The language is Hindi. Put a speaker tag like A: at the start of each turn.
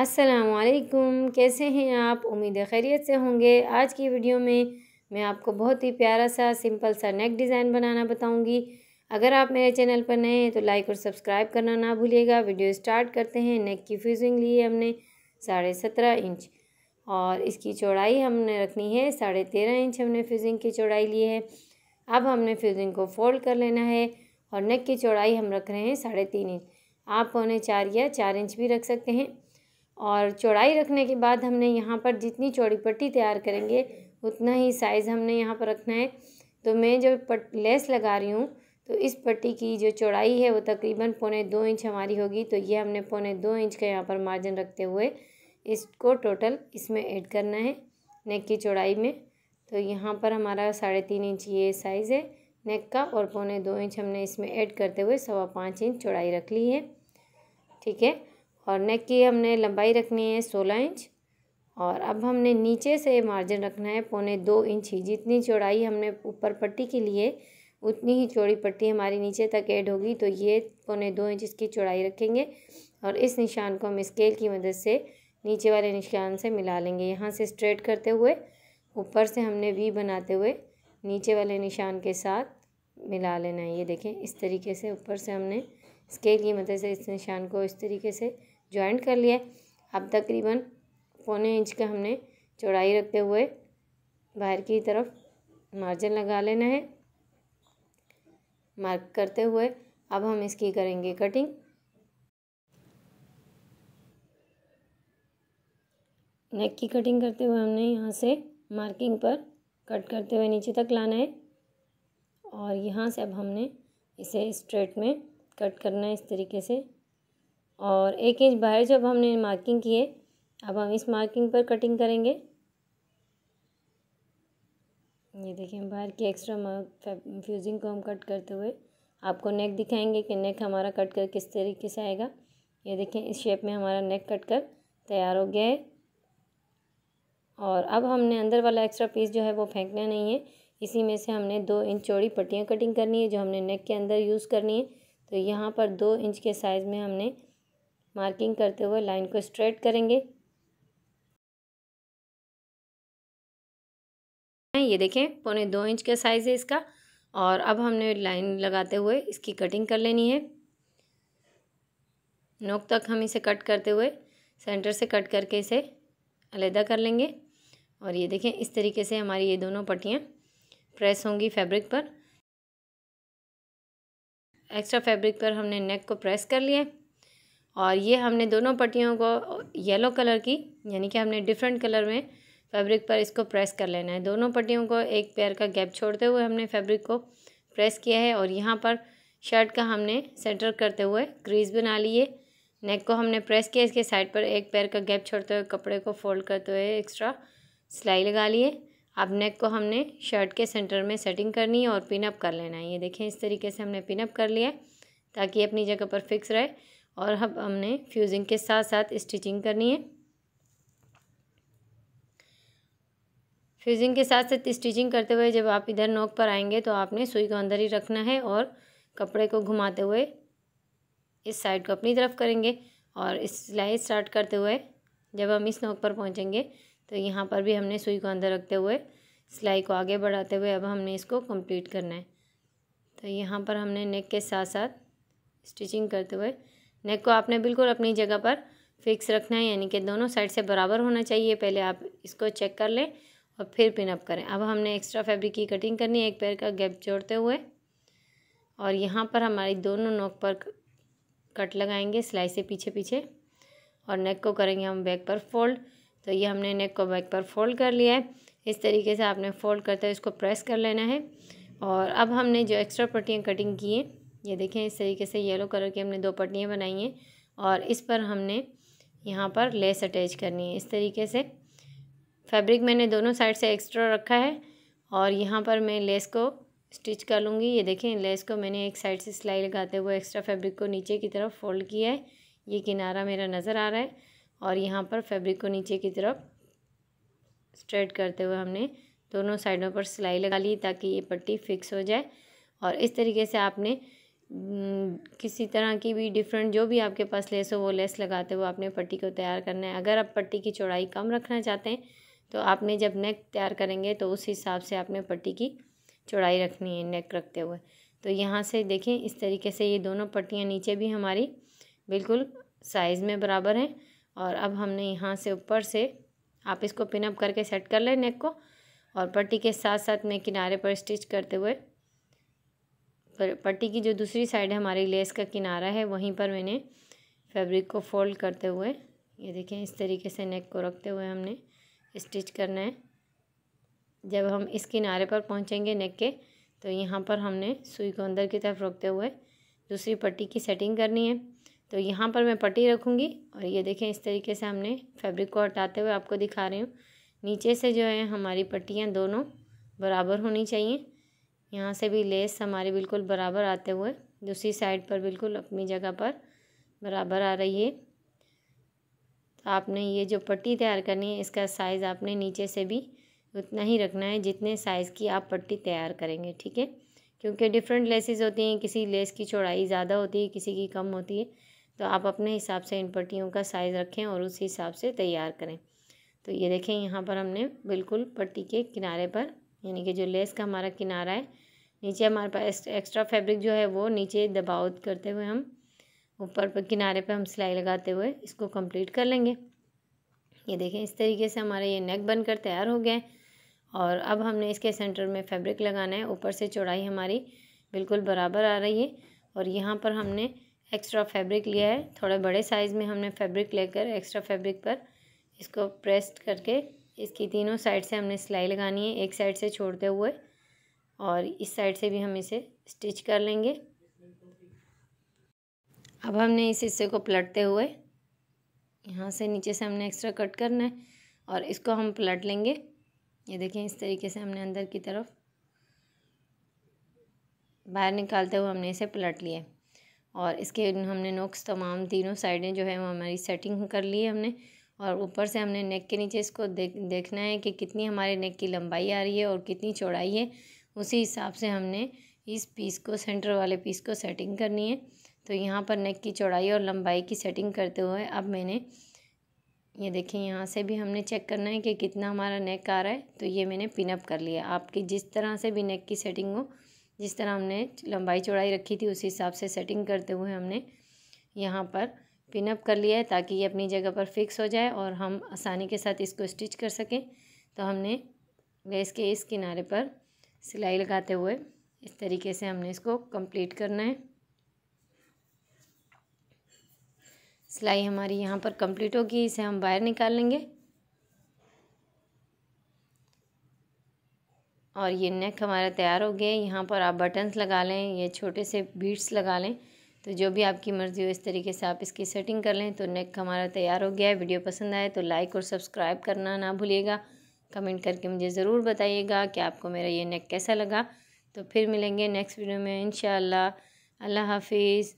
A: असलकुम कैसे हैं आप उम्मीद खैरियत से होंगे आज की वीडियो में मैं आपको बहुत ही प्यारा सा सिंपल सा नेक डिज़ाइन बनाना बताऊंगी अगर आप मेरे चैनल पर नए हैं तो लाइक और सब्सक्राइब करना ना भूलिएगा वीडियो स्टार्ट करते हैं नेक की फ्यूजिंग ली है हमने साढ़े सत्रह इंच और इसकी चौड़ाई हमने रखनी है साढ़े तेरह इंच हमने फ्यूजिंग की चौड़ाई ली है अब हमने फ्यूजिंग को फोल्ड कर लेना है और नेक की चौड़ाई हम रख रहे हैं साढ़े तीन इंच आप पौने चार या चार इंच भी रख सकते हैं और चौड़ाई रखने के बाद हमने यहाँ पर जितनी चौड़ी पट्टी तैयार करेंगे उतना ही साइज़ हमने यहाँ पर रखना है तो मैं जब पट लेस लगा रही हूँ तो इस पट्टी की जो चौड़ाई है वो तकरीबन पौने दो इंच हमारी होगी तो ये हमने पौने दो इंच का यहाँ पर मार्जिन रखते हुए इसको टोटल इसमें ऐड करना है नेक की चौड़ाई में तो यहाँ पर हमारा साढ़े तीन इंच ये साइज़ है नेक का और पौने दो इंच हमने इसमें ऐड करते हुए सवा पाँच इंच चौड़ाई रख ली है ठीक है और नेक की हमने लंबाई रखनी है सोलह इंच और अब हमने नीचे से मार्जिन रखना है पौने दो इंच ही जितनी चौड़ाई हमने ऊपर पट्टी के लिए उतनी ही चौड़ी पट्टी हमारी नीचे तक ऐड होगी तो ये पौने दो इंच इसकी चौड़ाई रखेंगे और इस निशान को हम स्केल की मदद से नीचे वाले निशान से मिला लेंगे यहाँ से स्ट्रेट करते हुए ऊपर से हमने वी बनाते हुए नीचे वाले निशान के साथ मिला लेना है ये देखें इस तरीके से ऊपर से हमने स्केल की मदद से इस निशान को इस तरीके से ज्वाइंट कर लिया अब तकरीबन पौने इंच का हमने चौड़ाई रखते हुए बाहर की तरफ मार्जिन लगा लेना है मार्क करते हुए अब हम इसकी करेंगे कटिंग नेक की कटिंग करते हुए हमने यहाँ से मार्किंग पर कट करते हुए नीचे तक लाना है और यहाँ से अब हमने इसे स्ट्रेट में कट करना है इस तरीके से और एक इंच बाहर जब हमने मार्किंग की है अब हम इस मार्किंग पर कटिंग करेंगे ये देखिए बाहर की एक्स्ट्रा फ्यूजिंग को हम कट करते हुए आपको नेक दिखाएंगे कि नेक हमारा कट कर किस तरीके से आएगा ये देखें इस शेप में हमारा नेक कट कर तैयार हो गया है और अब हमने अंदर वाला एक्स्ट्रा पीस जो है वो फेंकना नहीं है इसी में से हमने दो इंच चौड़ी पट्टियाँ कटिंग करनी है जो हमने नेक के अंदर यूज़ करनी है तो यहाँ पर दो इंच के साइज़ में हमने मार्किंग करते हुए लाइन को स्ट्रेट करेंगे ये देखें पौने दो इंच का साइज़ है इसका और अब हमने लाइन लगाते हुए इसकी कटिंग कर लेनी है नोक तक हम इसे कट करते हुए सेंटर से कट करके इसे अलहदा कर लेंगे और ये देखें इस तरीके से हमारी ये दोनों पट्टियाँ प्रेस होंगी फैब्रिक पर एक्स्ट्रा फैब्रिक पर हमने नेक को प्रेस कर लिया और ये हमने दोनों पट्टियों को येलो कलर की यानी कि हमने डिफरेंट कलर में फैब्रिक पर इसको प्रेस कर लेना है दोनों पट्टियों को एक पैर का गैप छोड़ते हुए हमने फैब्रिक को प्रेस किया है और यहाँ पर शर्ट का हमने सेंटर करते हुए क्रीज बना लिए नेक को हमने प्रेस किया इसके साइड पर एक पैर का गैप छोड़ते हुए कपड़े को फोल्ड करते हुए एक्स्ट्रा सिलाई लगा लिए अब नेक को हमने शर्ट के सेंटर में सेटिंग करनी है और पिनअप कर लेना है ये देखें इस तरीके से हमने पिनअप कर लिया ताकि अपनी जगह पर फिक्स रहे और हम हमने फ्यूज़िंग के साथ साथ स्टिचिंग करनी है फ्यूज़िंग के साथ साथ स्टिचिंग करते हुए जब आप इधर नोक पर आएंगे तो आपने सुई को अंदर ही रखना है और कपड़े को घुमाते हुए इस साइड को अपनी तरफ करेंगे और इस सिलाई स्टार्ट करते हुए जब हम इस नोक पर पहुंचेंगे तो यहाँ पर भी हमने सुई को अंदर रखते हुए सिलाई को आगे बढ़ाते हुए अब हमने इसको कंप्लीट करना है तो यहाँ पर हमने नेक के साथ साथ स्टिचिंग करते हुए नेक को आपने बिल्कुल अपनी जगह पर फिक्स रखना है यानी कि दोनों साइड से बराबर होना चाहिए पहले आप इसको चेक कर लें और फिर पिनअप करें अब हमने एक्स्ट्रा फैब्रिक की कटिंग करनी है एक पैर का गैप जोड़ते हुए और यहाँ पर हमारी दोनों नोक पर कट लगाएंगे सिलाई से पीछे पीछे और नेक को करेंगे हम बैक पर फोल्ड तो ये हमने नेक को बैक पर फोल्ड कर लिया है इस तरीके से आपने फोल्ड करते हुए इसको प्रेस कर लेना है और अब हमने जो एक्स्ट्रा पट्टियाँ कटिंग की हैं ये देखें इस तरीके से येलो कलर की हमने दो पट्टियाँ बनाई हैं और इस पर हमने यहाँ पर लेस अटैच करनी है इस तरीके से फैब्रिक मैंने दोनों साइड से एक्स्ट्रा रखा है और यहाँ पर मैं लेस को स्टिच कर लूँगी ये देखें लेस को मैंने एक साइड से सिलाई लगाते हुए एक्स्ट्रा फैब्रिक को नीचे की तरफ फोल्ड किया है ये किनारा मेरा नज़र आ रहा है और यहाँ पर फैब्रिक को नीचे की तरफ स्ट्रेट करते हुए हमने दोनों साइडों पर सिलाई लगा ली ताकि ये पट्टी फिक्स हो जाए और इस तरीके से आपने हम्म, किसी तरह की भी डिफरेंट जो भी आपके पास लेस हो वो लेस लगाते हुए आपने पट्टी को तैयार करना है अगर आप पट्टी की चौड़ाई कम रखना चाहते हैं तो आपने जब नेक तैयार करेंगे तो उस हिसाब से आपने पट्टी की चौड़ाई रखनी है नेक रखते हुए तो यहाँ से देखें इस तरीके से ये दोनों पट्टियाँ नीचे भी हमारी बिल्कुल साइज़ में बराबर हैं और अब हमने यहाँ से ऊपर से आप इसको पिनअप करके सेट कर लें नेक को और पट्टी के साथ साथ में किनारे पर स्टिच करते हुए पट्टी की जो दूसरी साइड है हमारी लेस का किनारा है वहीं पर मैंने फैब्रिक को फोल्ड करते हुए ये देखें इस तरीके से नेक को रखते हुए हमने स्टिच करना है जब हम इस किनारे पर पहुंचेंगे नेक के तो यहाँ पर हमने सुई को अंदर की तरफ रोकते हुए दूसरी पट्टी की सेटिंग करनी है तो यहाँ पर मैं पट्टी रखूँगी और ये देखें इस तरीके से हमने फैब्रिक को हटाते हुए आपको दिखा रही हूँ नीचे से जो है हमारी पट्टियाँ दोनों बराबर होनी चाहिए यहाँ से भी लेस हमारे बिल्कुल बराबर आते हुए दूसरी साइड पर बिल्कुल अपनी जगह पर बराबर आ रही है तो आपने ये जो पट्टी तैयार करनी है इसका साइज़ आपने नीचे से भी उतना ही रखना है जितने साइज़ की आप पट्टी तैयार करेंगे ठीक है क्योंकि डिफरेंट लेसेस होती हैं किसी लेस की चौड़ाई ज़्यादा होती है किसी की कम होती है तो आप अपने हिसाब से इन पट्टियों का साइज़ रखें और उस हिसाब से तैयार करें तो ये देखें यहाँ पर हमने बिल्कुल पट्टी के किनारे पर यानी कि जो लेस का हमारा किनारा है नीचे हमारे पास एक्स्ट्रा फैब्रिक जो है वो नीचे दबाव करते हुए हम ऊपर पर किनारे पे हम सिलाई लगाते हुए इसको कंप्लीट कर लेंगे ये देखें इस तरीके से हमारा ये नेक बनकर तैयार हो गया है और अब हमने इसके सेंटर में फैब्रिक लगाना है ऊपर से चौड़ाई हमारी बिल्कुल बराबर आ रही है और यहाँ पर हमने एक्स्ट्रा फैब्रिक लिया है थोड़े बड़े साइज़ में हमने फैब्रिक लेकर एक्स्ट्रा फैब्रिक पर इसको प्रेस करके इसकी तीनों साइड से हमने सिलाई लगानी है एक साइड से छोड़ते हुए और इस साइड से भी हम इसे स्टिच कर लेंगे अब हमने इस हिस्से को पलटते हुए यहाँ से नीचे से हमने एक्स्ट्रा कट करना है और इसको हम पलट लेंगे ये देखें इस तरीके से हमने अंदर की तरफ बाहर निकालते हुए हमने इसे पलट लिए और इसके हमने नोक्स तमाम तीनों साइडें जो है वो हमारी सेटिंग कर ली है हमने और ऊपर से हमने नेक के नीचे इसको देख देखना है कि कितनी हमारे नेक की लंबाई आ रही है और कितनी चौड़ाई है उसी हिसाब से हमने इस पीस को सेंटर वाले पीस को सेटिंग करनी है तो यहाँ पर नेक की चौड़ाई और लंबाई की सेटिंग करते हुए अब मैंने ये देखिए यहाँ से भी हमने चेक करना है कि कितना हमारा नेक आ रहा है तो ये मैंने पिनअप कर लिया आपकी जिस तरह से भी नेक की सेटिंग हो जिस तरह हमने लंबाई चौड़ाई रखी थी उसी हिसाब से सेटिंग करते हुए हमने यहाँ पर पिनअप कर लिया है ताकि ये अपनी जगह पर फिक्स हो जाए और हम आसानी के साथ इसको स्टिच कर सकें तो हमने लेस के इस किनारे पर सिलाई लगाते हुए इस तरीके से हमने इसको कंप्लीट करना है सिलाई हमारी यहाँ पर कंप्लीट होगी इसे हम बाहर निकाल लेंगे और ये नेक हमारा तैयार हो गया यहाँ पर आप बटन्स लगा लें ये छोटे से बीट्स लगा लें तो जो भी आपकी मर्ज़ी हो इस तरीके से आप इसकी सेटिंग कर लें तो नेक हमारा तैयार हो गया है वीडियो पसंद आए तो लाइक और सब्सक्राइब करना ना भूलिएगा कमेंट करके मुझे ज़रूर बताइएगा कि आपको मेरा ये नेक कैसा लगा तो फिर मिलेंगे नेक्स्ट वीडियो में इन अल्लाह हाफिज़